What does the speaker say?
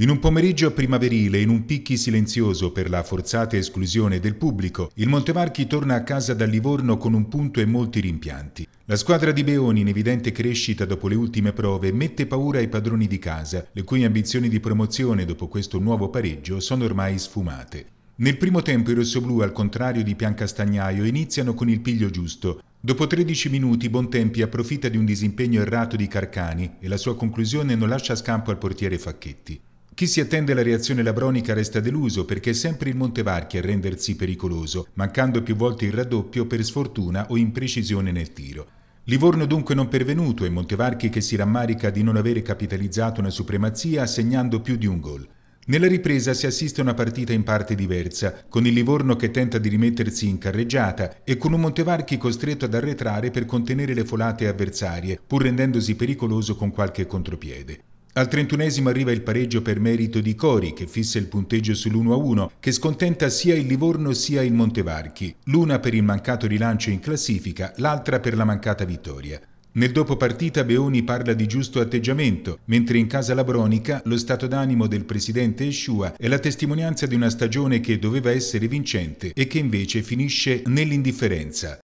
In un pomeriggio primaverile, in un picchi silenzioso per la forzata esclusione del pubblico, il Montemarchi torna a casa dal Livorno con un punto e molti rimpianti. La squadra di Beoni, in evidente crescita dopo le ultime prove, mette paura ai padroni di casa, le cui ambizioni di promozione dopo questo nuovo pareggio sono ormai sfumate. Nel primo tempo i rossoblù, al contrario di Piancastagnaio, iniziano con il piglio giusto, Dopo 13 minuti Bontempi approfitta di un disimpegno errato di Carcani e la sua conclusione non lascia scampo al portiere Facchetti. Chi si attende alla reazione labronica resta deluso perché è sempre il Montevarchi a rendersi pericoloso, mancando più volte il raddoppio per sfortuna o imprecisione nel tiro. Livorno dunque non pervenuto e Montevarchi che si rammarica di non avere capitalizzato una supremazia segnando più di un gol. Nella ripresa si assiste a una partita in parte diversa, con il Livorno che tenta di rimettersi in carreggiata e con un Montevarchi costretto ad arretrare per contenere le folate avversarie, pur rendendosi pericoloso con qualche contropiede. Al trentunesimo arriva il pareggio per merito di Cori, che fissa il punteggio sull'1-1, che scontenta sia il Livorno sia il Montevarchi, l'una per il mancato rilancio in classifica, l'altra per la mancata vittoria. Nel dopopartita Beoni parla di giusto atteggiamento, mentre in casa Labronica lo stato d'animo del presidente Esciua è la testimonianza di una stagione che doveva essere vincente e che invece finisce nell'indifferenza.